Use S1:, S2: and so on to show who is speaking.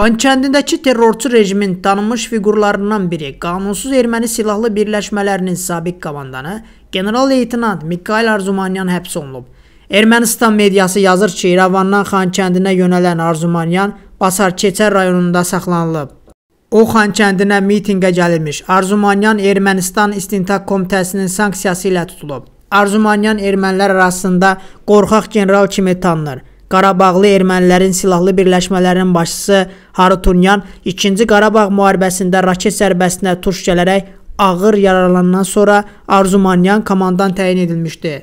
S1: Xankəndindəki terrorçu rejimin tanınmış fiqurlarından biri, qanunsuz erməni silahlı birləşmələrinin sabiq komandanı general-leytenant Mikayl Arzumanyan həbs olunub. Ermənistan mediası yazır ki, İrəvandan Xankəndinə yönələn Arzumanyan Basar Keçər rayonunda saxlanılıb. O Xankəndinə mitinqə gəlirmiş. Arzumanyan Ermənistan İstintaq Komitəsinin sanksiyası ilə tutulub. Arzumanyan ermənilər arasında qorxaq general kimi tanınır. Qarabağlı ermənilərin silahlı birləşmələrinin başçısı Harutunyan 2-ci Qarabağ müharibəsində raket zərbəsinə turş gələrək ağır yaralanan sonra Arzumanyan komandan təyin edilmişdi.